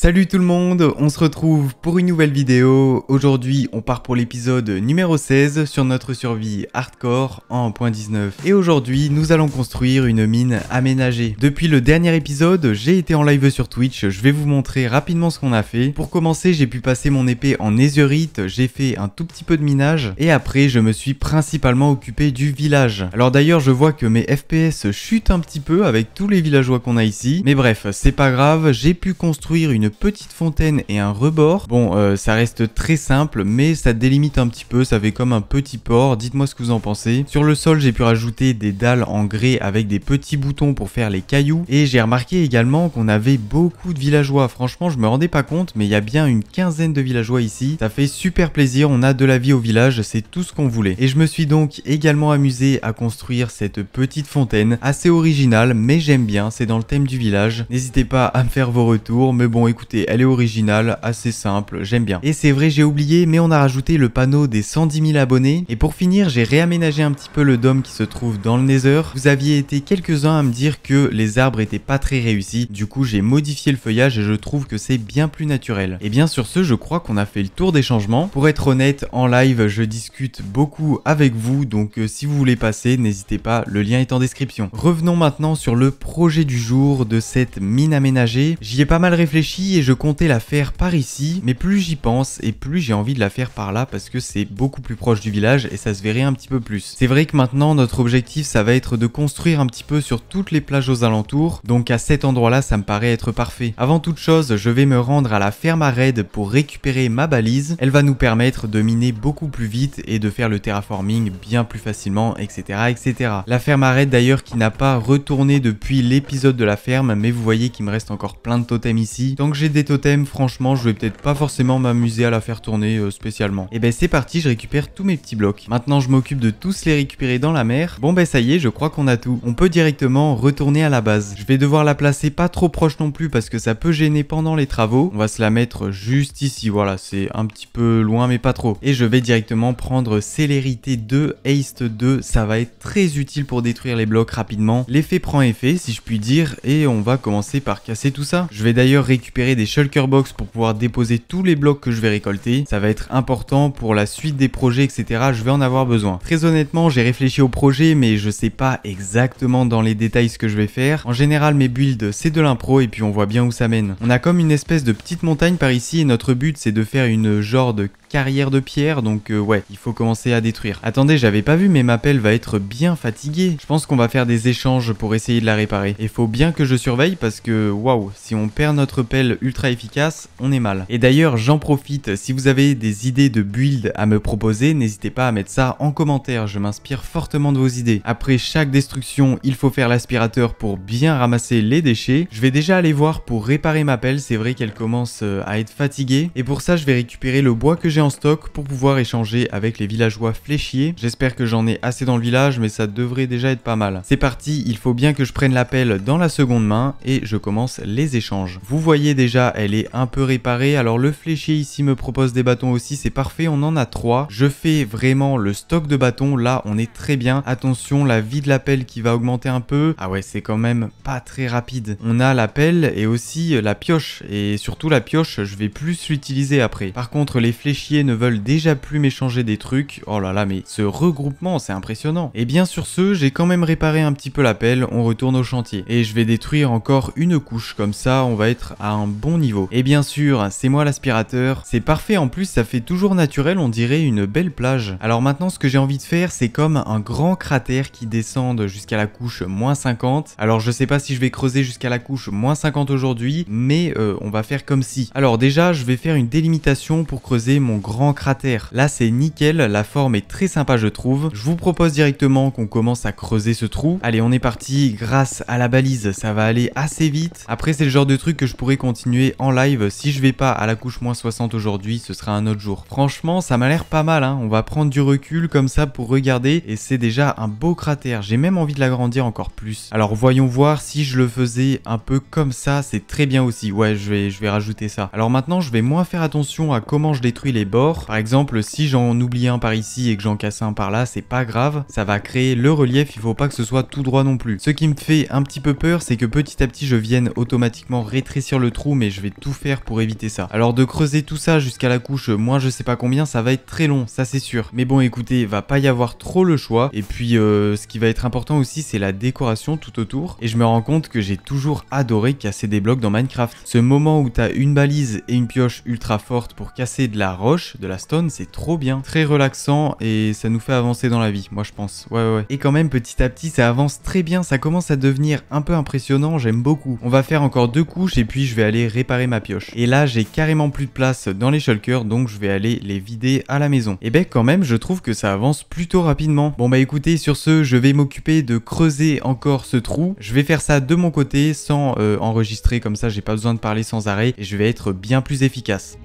Salut tout le monde, on se retrouve pour une nouvelle vidéo. Aujourd'hui, on part pour l'épisode numéro 16 sur notre survie hardcore en 1.19. Et aujourd'hui, nous allons construire une mine aménagée. Depuis le dernier épisode, j'ai été en live sur Twitch, je vais vous montrer rapidement ce qu'on a fait. Pour commencer, j'ai pu passer mon épée en netherite, j'ai fait un tout petit peu de minage, et après, je me suis principalement occupé du village. Alors d'ailleurs, je vois que mes FPS chutent un petit peu avec tous les villageois qu'on a ici, mais bref, c'est pas grave, j'ai pu construire une petite fontaine et un rebord. Bon, euh, ça reste très simple, mais ça délimite un petit peu, ça fait comme un petit port. Dites-moi ce que vous en pensez. Sur le sol, j'ai pu rajouter des dalles en grès avec des petits boutons pour faire les cailloux. Et j'ai remarqué également qu'on avait beaucoup de villageois. Franchement, je me rendais pas compte, mais il y a bien une quinzaine de villageois ici. Ça fait super plaisir, on a de la vie au village, c'est tout ce qu'on voulait. Et je me suis donc également amusé à construire cette petite fontaine, assez originale, mais j'aime bien, c'est dans le thème du village. N'hésitez pas à me faire vos retours, mais bon, écoutez, écoutez, elle est originale, assez simple, j'aime bien. Et c'est vrai, j'ai oublié, mais on a rajouté le panneau des 110 000 abonnés. Et pour finir, j'ai réaménagé un petit peu le dôme qui se trouve dans le Nether. Vous aviez été quelques-uns à me dire que les arbres étaient pas très réussis. Du coup, j'ai modifié le feuillage et je trouve que c'est bien plus naturel. Et bien sur ce, je crois qu'on a fait le tour des changements. Pour être honnête, en live, je discute beaucoup avec vous, donc euh, si vous voulez passer, n'hésitez pas, le lien est en description. Revenons maintenant sur le projet du jour de cette mine aménagée. J'y ai pas mal réfléchi et je comptais la faire par ici, mais plus j'y pense et plus j'ai envie de la faire par là parce que c'est beaucoup plus proche du village et ça se verrait un petit peu plus. C'est vrai que maintenant notre objectif ça va être de construire un petit peu sur toutes les plages aux alentours, donc à cet endroit là ça me paraît être parfait. Avant toute chose je vais me rendre à la ferme à raid pour récupérer ma balise, elle va nous permettre de miner beaucoup plus vite et de faire le terraforming bien plus facilement etc etc. La ferme à raid d'ailleurs qui n'a pas retourné depuis l'épisode de la ferme mais vous voyez qu'il me reste encore plein de totems ici, que j'ai des totems, franchement, je vais peut-être pas forcément m'amuser à la faire tourner euh, spécialement. Et eh ben c'est parti, je récupère tous mes petits blocs. Maintenant, je m'occupe de tous les récupérer dans la mer. Bon ben ça y est, je crois qu'on a tout. On peut directement retourner à la base. Je vais devoir la placer pas trop proche non plus parce que ça peut gêner pendant les travaux. On va se la mettre juste ici, voilà, c'est un petit peu loin mais pas trop. Et je vais directement prendre Célérité 2, Haste 2, ça va être très utile pour détruire les blocs rapidement. L'effet prend effet, si je puis dire, et on va commencer par casser tout ça. Je vais d'ailleurs récupérer des shulker box pour pouvoir déposer tous les blocs que je vais récolter. Ça va être important pour la suite des projets, etc. Je vais en avoir besoin. Très honnêtement, j'ai réfléchi au projet, mais je sais pas exactement dans les détails ce que je vais faire. En général, mes builds, c'est de l'impro et puis on voit bien où ça mène. On a comme une espèce de petite montagne par ici et notre but, c'est de faire une genre de carrière de pierre, donc euh, ouais, il faut commencer à détruire. Attendez, j'avais pas vu, mais ma pelle va être bien fatiguée. Je pense qu'on va faire des échanges pour essayer de la réparer. Et faut bien que je surveille parce que, waouh, si on perd notre pelle ultra efficace, on est mal. Et d'ailleurs, j'en profite, si vous avez des idées de build à me proposer, n'hésitez pas à mettre ça en commentaire, je m'inspire fortement de vos idées. Après chaque destruction, il faut faire l'aspirateur pour bien ramasser les déchets. Je vais déjà aller voir pour réparer ma pelle, c'est vrai qu'elle commence euh, à être fatiguée. Et pour ça, je vais récupérer le bois que j'ai en stock pour pouvoir échanger avec les villageois fléchiers. J'espère que j'en ai assez dans le village, mais ça devrait déjà être pas mal. C'est parti, il faut bien que je prenne la pelle dans la seconde main et je commence les échanges. Vous voyez déjà, elle est un peu réparée. Alors le fléchier ici me propose des bâtons aussi, c'est parfait, on en a trois. Je fais vraiment le stock de bâtons, là on est très bien. Attention, la vie de la pelle qui va augmenter un peu. Ah ouais, c'est quand même pas très rapide. On a la pelle et aussi la pioche. Et surtout la pioche, je vais plus l'utiliser après. Par contre, les fléchiers ne veulent déjà plus m'échanger des trucs. Oh là là, mais ce regroupement, c'est impressionnant. Et bien sur ce, j'ai quand même réparé un petit peu la pelle, on retourne au chantier. Et je vais détruire encore une couche, comme ça on va être à un bon niveau. Et bien sûr, c'est moi l'aspirateur. C'est parfait, en plus ça fait toujours naturel, on dirait une belle plage. Alors maintenant, ce que j'ai envie de faire, c'est comme un grand cratère qui descende jusqu'à la couche moins 50. Alors je sais pas si je vais creuser jusqu'à la couche moins 50 aujourd'hui, mais euh, on va faire comme si. Alors déjà, je vais faire une délimitation pour creuser mon grand cratère. Là, c'est nickel, la forme est très sympa, je trouve. Je vous propose directement qu'on commence à creuser ce trou. Allez, on est parti. Grâce à la balise, ça va aller assez vite. Après, c'est le genre de truc que je pourrais continuer en live. Si je vais pas à la couche moins 60 aujourd'hui, ce sera un autre jour. Franchement, ça m'a l'air pas mal. Hein. On va prendre du recul comme ça pour regarder. Et c'est déjà un beau cratère. J'ai même envie de l'agrandir encore plus. Alors, voyons voir si je le faisais un peu comme ça. C'est très bien aussi. Ouais, je vais, je vais rajouter ça. Alors maintenant, je vais moins faire attention à comment je détruis les bords. Par exemple, si j'en oublie un par ici et que j'en casse un par là, c'est pas grave, ça va créer le relief, il faut pas que ce soit tout droit non plus. Ce qui me fait un petit peu peur, c'est que petit à petit je vienne automatiquement rétrécir le trou, mais je vais tout faire pour éviter ça. Alors de creuser tout ça jusqu'à la couche, moi je sais pas combien, ça va être très long, ça c'est sûr. Mais bon écoutez, va pas y avoir trop le choix, et puis euh, ce qui va être important aussi, c'est la décoration tout autour, et je me rends compte que j'ai toujours adoré casser des blocs dans Minecraft. Ce moment où t'as une balise et une pioche ultra forte pour casser de la roche, de la stone, c'est trop bien. Très relaxant et ça nous fait avancer dans la vie, moi je pense. Ouais, ouais, Et quand même, petit à petit, ça avance très bien. Ça commence à devenir un peu impressionnant, j'aime beaucoup. On va faire encore deux couches et puis je vais aller réparer ma pioche. Et là, j'ai carrément plus de place dans les shulkers, donc je vais aller les vider à la maison. Et ben quand même, je trouve que ça avance plutôt rapidement. Bon bah écoutez, sur ce, je vais m'occuper de creuser encore ce trou. Je vais faire ça de mon côté sans euh, enregistrer, comme ça j'ai pas besoin de parler sans arrêt et je vais être bien plus efficace.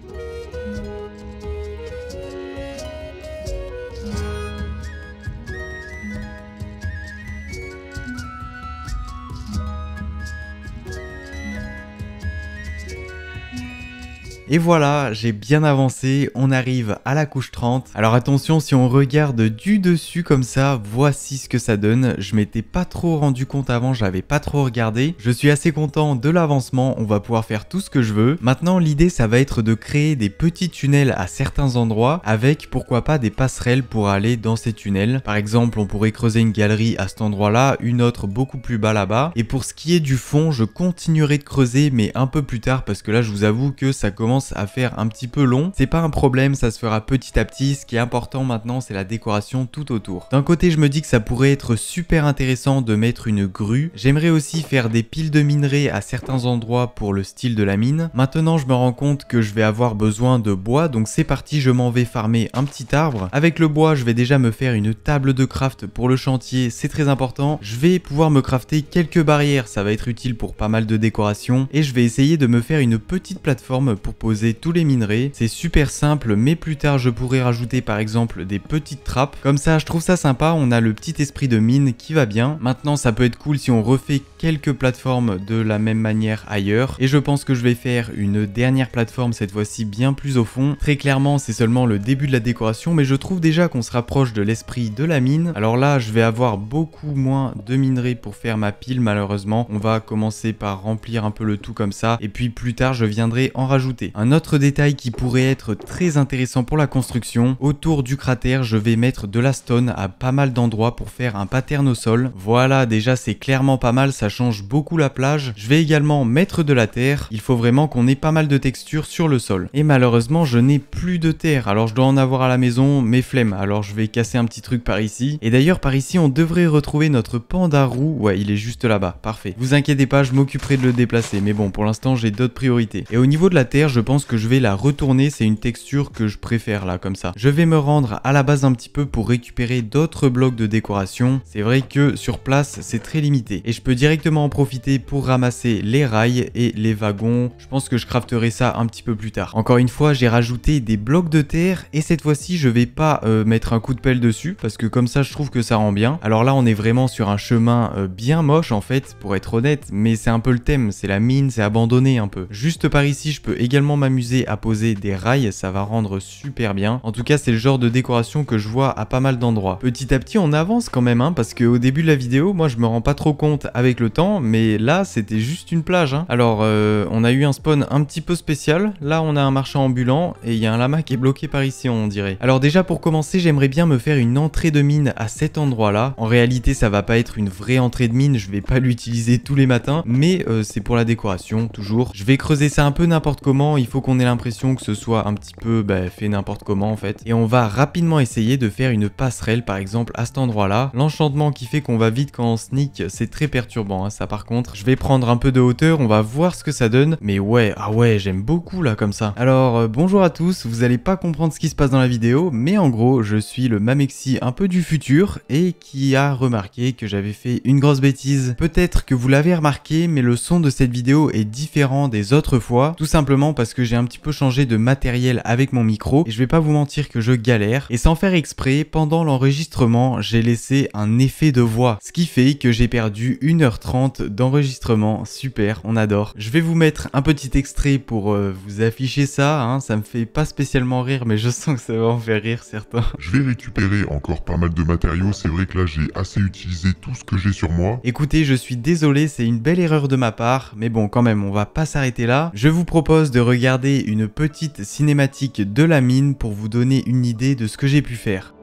Et voilà, j'ai bien avancé, on arrive à la couche 30. Alors attention, si on regarde du dessus comme ça, voici ce que ça donne. Je m'étais pas trop rendu compte avant, j'avais pas trop regardé. Je suis assez content de l'avancement, on va pouvoir faire tout ce que je veux. Maintenant, l'idée, ça va être de créer des petits tunnels à certains endroits, avec pourquoi pas des passerelles pour aller dans ces tunnels. Par exemple, on pourrait creuser une galerie à cet endroit-là, une autre beaucoup plus bas là-bas. Et pour ce qui est du fond, je continuerai de creuser, mais un peu plus tard, parce que là, je vous avoue que ça commence à faire un petit peu long, c'est pas un problème, ça se fera petit à petit. Ce qui est important maintenant, c'est la décoration tout autour. D'un côté, je me dis que ça pourrait être super intéressant de mettre une grue. J'aimerais aussi faire des piles de minerais à certains endroits pour le style de la mine. Maintenant, je me rends compte que je vais avoir besoin de bois, donc c'est parti, je m'en vais farmer un petit arbre. Avec le bois, je vais déjà me faire une table de craft pour le chantier, c'est très important. Je vais pouvoir me crafter quelques barrières, ça va être utile pour pas mal de décorations. Et je vais essayer de me faire une petite plateforme pour poser tous les minerais. C'est super simple, mais plus tard je pourrais rajouter par exemple des petites trappes. Comme ça, je trouve ça sympa, on a le petit esprit de mine qui va bien. Maintenant, ça peut être cool si on refait quelques plateformes de la même manière ailleurs. Et je pense que je vais faire une dernière plateforme, cette fois-ci bien plus au fond. Très clairement, c'est seulement le début de la décoration, mais je trouve déjà qu'on se rapproche de l'esprit de la mine. Alors là, je vais avoir beaucoup moins de minerais pour faire ma pile, malheureusement. On va commencer par remplir un peu le tout comme ça, et puis plus tard, je viendrai en rajouter. Un autre détail qui pourrait être très intéressant pour la construction, autour du cratère je vais mettre de la stone à pas mal d'endroits pour faire un pattern au sol. Voilà déjà c'est clairement pas mal, ça change beaucoup la plage. Je vais également mettre de la terre, il faut vraiment qu'on ait pas mal de texture sur le sol. Et malheureusement je n'ai plus de terre, alors je dois en avoir à la maison, mes flemmes, alors je vais casser un petit truc par ici. Et d'ailleurs par ici on devrait retrouver notre panda roux, ouais il est juste là-bas, parfait. Vous inquiétez pas, je m'occuperai de le déplacer, mais bon pour l'instant j'ai d'autres priorités. Et au niveau de la terre, je pense que je vais la retourner, c'est une texture que je préfère là comme ça. Je vais me rendre à la base un petit peu pour récupérer d'autres blocs de décoration. C'est vrai que sur place c'est très limité et je peux directement en profiter pour ramasser les rails et les wagons. Je pense que je crafterai ça un petit peu plus tard. Encore une fois j'ai rajouté des blocs de terre et cette fois-ci je vais pas euh, mettre un coup de pelle dessus parce que comme ça je trouve que ça rend bien. Alors là on est vraiment sur un chemin euh, bien moche en fait pour être honnête mais c'est un peu le thème, c'est la mine, c'est abandonné un peu. Juste par ici je peux également m'amuser à poser des rails, ça va rendre super bien. En tout cas, c'est le genre de décoration que je vois à pas mal d'endroits. Petit à petit, on avance quand même, hein, parce qu'au début de la vidéo, moi je me rends pas trop compte avec le temps, mais là, c'était juste une plage. Hein. Alors, euh, on a eu un spawn un petit peu spécial. Là, on a un marchand ambulant et il y a un lama qui est bloqué par ici, on dirait. Alors déjà, pour commencer, j'aimerais bien me faire une entrée de mine à cet endroit-là. En réalité, ça va pas être une vraie entrée de mine, je vais pas l'utiliser tous les matins, mais euh, c'est pour la décoration, toujours. Je vais creuser ça un peu n'importe comment, il faut qu'on ait l'impression que ce soit un petit peu bah, fait n'importe comment en fait. Et on va rapidement essayer de faire une passerelle par exemple à cet endroit là. L'enchantement qui fait qu'on va vite quand on sneak, c'est très perturbant hein, ça par contre. Je vais prendre un peu de hauteur, on va voir ce que ça donne. Mais ouais, ah ouais, j'aime beaucoup là comme ça. Alors euh, bonjour à tous, vous allez pas comprendre ce qui se passe dans la vidéo, mais en gros je suis le Mamexi un peu du futur et qui a remarqué que j'avais fait une grosse bêtise. Peut-être que vous l'avez remarqué, mais le son de cette vidéo est différent des autres fois, tout simplement parce que que j'ai un petit peu changé de matériel avec mon micro et je vais pas vous mentir que je galère. Et sans faire exprès, pendant l'enregistrement, j'ai laissé un effet de voix, ce qui fait que j'ai perdu 1h30 d'enregistrement. Super, on adore. Je vais vous mettre un petit extrait pour euh, vous afficher ça, hein. ça me fait pas spécialement rire mais je sens que ça va en faire rire certains. Je vais récupérer encore pas mal de matériaux, c'est vrai que là j'ai assez utilisé tout ce que j'ai sur moi. Écoutez, je suis désolé, c'est une belle erreur de ma part, mais bon quand même, on va pas s'arrêter là. Je vous propose de regarder une petite cinématique de la mine pour vous donner une idée de ce que j'ai pu faire.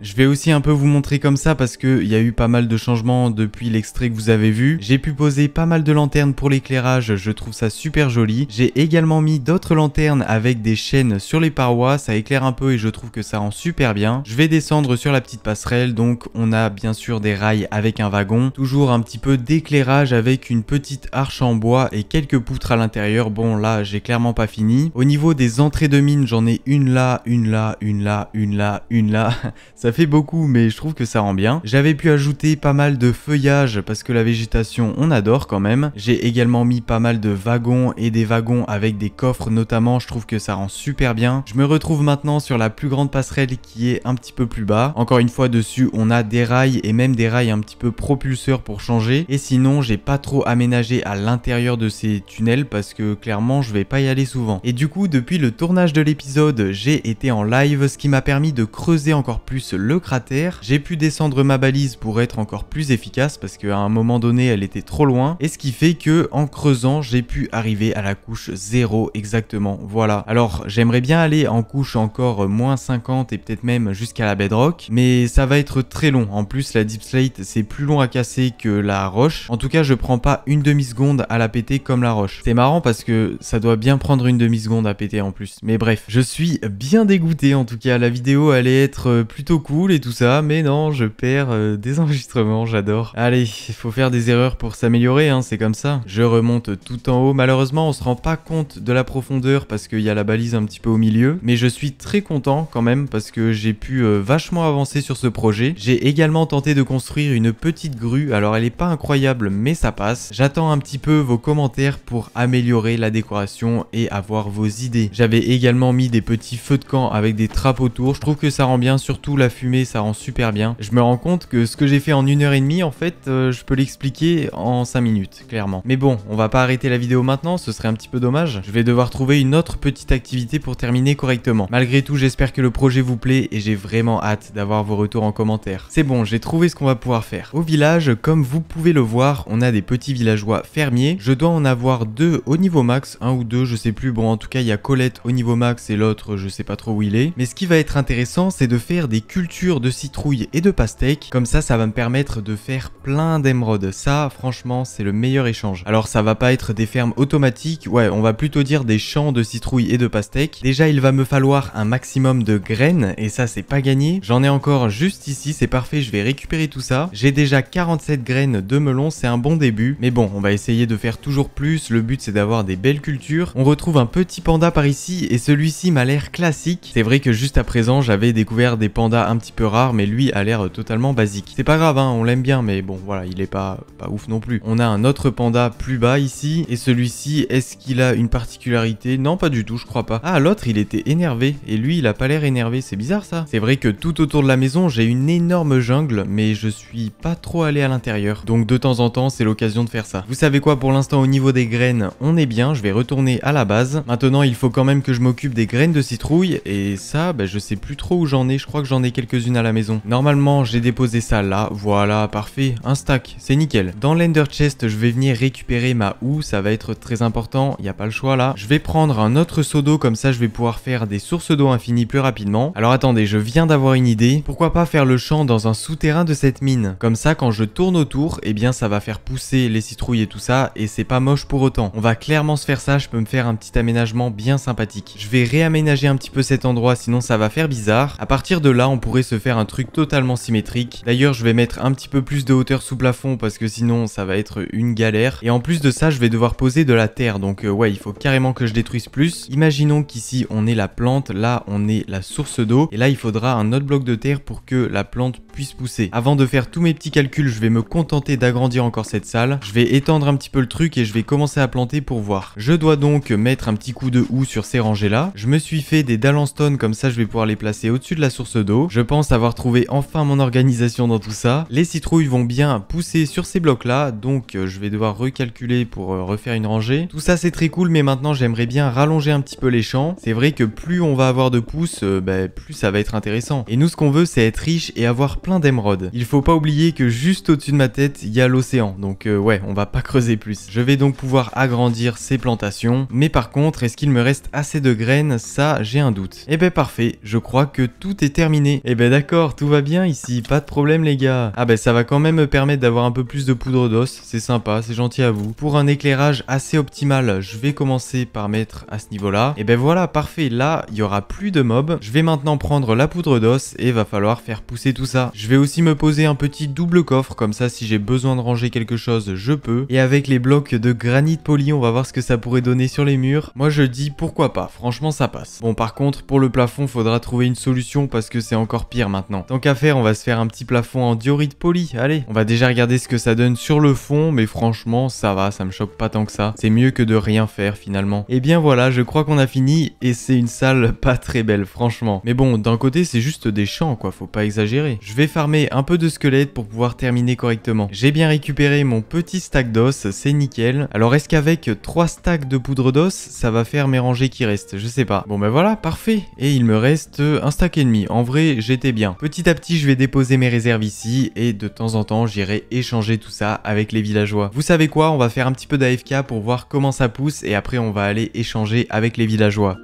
Je vais aussi un peu vous montrer comme ça parce qu'il y a eu pas mal de changements depuis l'extrait que vous avez vu. J'ai pu poser pas mal de lanternes pour l'éclairage, je trouve ça super joli. J'ai également mis d'autres lanternes avec des chaînes sur les parois, ça éclaire un peu et je trouve que ça rend super bien. Je vais descendre sur la petite passerelle, donc on a bien sûr des rails avec un wagon. Toujours un petit peu d'éclairage avec une petite arche en bois et quelques poutres à l'intérieur. Bon là, j'ai clairement pas fini. Au niveau des entrées de mine, j'en ai une là, une là, une là, une là, une là. Ça fait beaucoup, mais je trouve que ça rend bien. J'avais pu ajouter pas mal de feuillage parce que la végétation, on adore quand même. J'ai également mis pas mal de wagons et des wagons avec des coffres notamment. Je trouve que ça rend super bien. Je me retrouve maintenant sur la plus grande passerelle qui est un petit peu plus bas. Encore une fois, dessus, on a des rails et même des rails un petit peu propulseurs pour changer. Et sinon, j'ai pas trop aménagé à l'intérieur de ces tunnels parce que clairement, je vais pas y aller souvent. Et du coup, depuis le tournage de l'épisode, j'ai été en live, ce qui m'a permis de creuser encore plus le cratère. J'ai pu descendre ma balise pour être encore plus efficace parce qu'à un moment donné elle était trop loin et ce qui fait que en creusant j'ai pu arriver à la couche 0 exactement. Voilà. Alors j'aimerais bien aller en couche encore moins 50 et peut-être même jusqu'à la bedrock mais ça va être très long. En plus la deep slate c'est plus long à casser que la roche. En tout cas je prends pas une demi seconde à la péter comme la roche. C'est marrant parce que ça doit bien prendre une demi seconde à péter en plus. Mais bref, je suis bien dégoûté en tout cas. La vidéo allait être plutôt cool et tout ça, mais non, je perds euh, des enregistrements, j'adore. Allez, il faut faire des erreurs pour s'améliorer, hein, c'est comme ça. Je remonte tout en haut, malheureusement on se rend pas compte de la profondeur parce qu'il y a la balise un petit peu au milieu, mais je suis très content quand même parce que j'ai pu euh, vachement avancer sur ce projet. J'ai également tenté de construire une petite grue, alors elle est pas incroyable mais ça passe. J'attends un petit peu vos commentaires pour améliorer la décoration et avoir vos idées. J'avais également mis des petits feux de camp avec des trappes autour, je trouve que ça rend bien surtout la fumée, ça rend super bien. Je me rends compte que ce que j'ai fait en une heure et demie, en fait, euh, je peux l'expliquer en cinq minutes, clairement. Mais bon, on va pas arrêter la vidéo maintenant, ce serait un petit peu dommage. Je vais devoir trouver une autre petite activité pour terminer correctement. Malgré tout, j'espère que le projet vous plaît et j'ai vraiment hâte d'avoir vos retours en commentaire. C'est bon, j'ai trouvé ce qu'on va pouvoir faire. Au village, comme vous pouvez le voir, on a des petits villageois fermiers. Je dois en avoir deux au niveau max, un ou deux, je sais plus. Bon, en tout cas, il y a Colette au niveau max et l'autre, je sais pas trop où il est. Mais ce qui va être intéressant, c'est de faire des cultures culture de citrouille et de pastèque. Comme ça, ça va me permettre de faire plein d'émeraudes. Ça, franchement, c'est le meilleur échange. Alors, ça va pas être des fermes automatiques. Ouais, on va plutôt dire des champs de citrouilles et de pastèque. Déjà, il va me falloir un maximum de graines. Et ça, c'est pas gagné. J'en ai encore juste ici. C'est parfait. Je vais récupérer tout ça. J'ai déjà 47 graines de melon. C'est un bon début. Mais bon, on va essayer de faire toujours plus. Le but, c'est d'avoir des belles cultures. On retrouve un petit panda par ici. Et celui-ci m'a l'air classique. C'est vrai que juste à présent, j'avais découvert des pandas un petit peu rare, mais lui a l'air totalement basique. C'est pas grave, hein, on l'aime bien, mais bon, voilà, il est pas, ouf non plus. On a un autre panda plus bas ici, et celui-ci, est-ce qu'il a une particularité Non, pas du tout, je crois pas. Ah, l'autre, il était énervé, et lui, il a pas l'air énervé, c'est bizarre ça. C'est vrai que tout autour de la maison, j'ai une énorme jungle, mais je suis pas trop allé à l'intérieur. Donc de temps en temps, c'est l'occasion de faire ça. Vous savez quoi, pour l'instant, au niveau des graines, on est bien, je vais retourner à la base. Maintenant, il faut quand même que je m'occupe des graines de citrouille, et ça, ben, je sais plus trop où j'en ai, je crois que j'en ai quelques quelques-unes à la maison. Normalement, j'ai déposé ça là, voilà, parfait, un stack, c'est nickel. Dans l'Ender Chest, je vais venir récupérer ma houe, ça va être très important, il n'y a pas le choix là. Je vais prendre un autre seau d'eau, comme ça je vais pouvoir faire des sources d'eau infinies plus rapidement. Alors attendez, je viens d'avoir une idée, pourquoi pas faire le champ dans un souterrain de cette mine Comme ça, quand je tourne autour, eh bien ça va faire pousser les citrouilles et tout ça, et c'est pas moche pour autant. On va clairement se faire ça, je peux me faire un petit aménagement bien sympathique. Je vais réaménager un petit peu cet endroit, sinon ça va faire bizarre. À partir de là, on pourrait se faire un truc totalement symétrique. D'ailleurs, je vais mettre un petit peu plus de hauteur sous plafond parce que sinon, ça va être une galère. Et en plus de ça, je vais devoir poser de la terre. Donc euh, ouais, il faut carrément que je détruise plus. Imaginons qu'ici, on est la plante. Là, on est la source d'eau. Et là, il faudra un autre bloc de terre pour que la plante puisse pousser. Avant de faire tous mes petits calculs, je vais me contenter d'agrandir encore cette salle. Je vais étendre un petit peu le truc et je vais commencer à planter pour voir. Je dois donc mettre un petit coup de houe sur ces rangées là. Je me suis fait des Stone, comme ça je vais pouvoir les placer au-dessus de la source d'eau. Je pense avoir trouvé enfin mon organisation dans tout ça. Les citrouilles vont bien pousser sur ces blocs là, donc euh, je vais devoir recalculer pour euh, refaire une rangée. Tout ça c'est très cool, mais maintenant j'aimerais bien rallonger un petit peu les champs. C'est vrai que plus on va avoir de pousses, euh, ben, plus ça va être intéressant. Et nous ce qu'on veut c'est être riche et avoir plein d'émeraudes. Il faut pas oublier que juste au-dessus de ma tête, il y a l'océan, donc ouais, on va pas creuser plus. Je vais donc pouvoir agrandir ces plantations, mais par contre, est-ce qu'il me reste assez de graines Ça, j'ai un doute. Eh ben parfait, je crois que tout est terminé. Eh ben d'accord, tout va bien ici, pas de problème les gars. Ah ben ça va quand même me permettre d'avoir un peu plus de poudre d'os, c'est sympa, c'est gentil à vous. Pour un éclairage assez optimal, je vais commencer par mettre à ce niveau-là. Et eh ben voilà, parfait, là, il y aura plus de mobs. Je vais maintenant prendre la poudre d'os et va falloir faire pousser tout ça. Je vais aussi me poser un petit double coffre, comme ça si j'ai besoin de ranger quelque chose, je peux. Et avec les blocs de granit poli, on va voir ce que ça pourrait donner sur les murs. Moi je dis pourquoi pas, franchement ça passe. Bon par contre, pour le plafond, faudra trouver une solution parce que c'est encore pire maintenant. Tant qu'à faire, on va se faire un petit plafond en diorite poli, allez. On va déjà regarder ce que ça donne sur le fond, mais franchement, ça va, ça me choque pas tant que ça. C'est mieux que de rien faire finalement. Et eh bien voilà, je crois qu'on a fini, et c'est une salle pas très belle, franchement. Mais bon, d'un côté, c'est juste des champs, quoi, faut pas exagérer. Je vais farmer un peu de squelette pour pouvoir terminer correctement. J'ai bien récupéré mon petit stack d'os, c'est nickel. Alors est-ce qu'avec trois stacks de poudre d'os, ça va faire mes rangées qui restent Je sais pas. Bon ben voilà, parfait. Et il me reste un stack et demi. En vrai, j'étais bien. Petit à petit, je vais déposer mes réserves ici et de temps en temps, j'irai échanger tout ça avec les villageois. Vous savez quoi On va faire un petit peu d'AFK pour voir comment ça pousse et après on va aller échanger avec les villageois.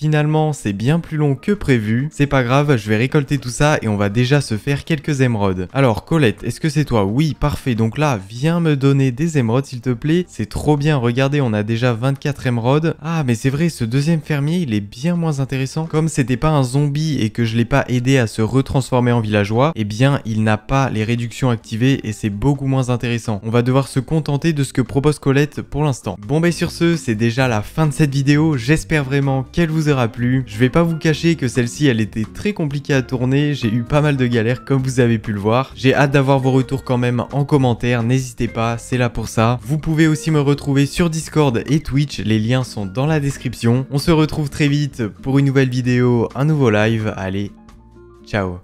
Finalement, c'est bien plus long que prévu. C'est pas grave, je vais récolter tout ça et on va déjà se faire quelques émeraudes. Alors Colette, est-ce que c'est toi Oui, parfait. Donc là, viens me donner des émeraudes s'il te plaît. C'est trop bien. Regardez, on a déjà 24 émeraudes. Ah, mais c'est vrai, ce deuxième fermier, il est bien moins intéressant. Comme c'était pas un zombie et que je l'ai pas aidé à se retransformer en villageois, eh bien, il n'a pas les réductions activées et c'est beaucoup moins intéressant. On va devoir se contenter de ce que propose Colette pour l'instant. Bon, ben sur ce, c'est déjà la fin de cette vidéo. J'espère vraiment qu'elle vous a a plu. Je vais pas vous cacher que celle-ci, elle était très compliquée à tourner. J'ai eu pas mal de galères, comme vous avez pu le voir. J'ai hâte d'avoir vos retours quand même en commentaire. N'hésitez pas, c'est là pour ça. Vous pouvez aussi me retrouver sur Discord et Twitch. Les liens sont dans la description. On se retrouve très vite pour une nouvelle vidéo, un nouveau live. Allez, ciao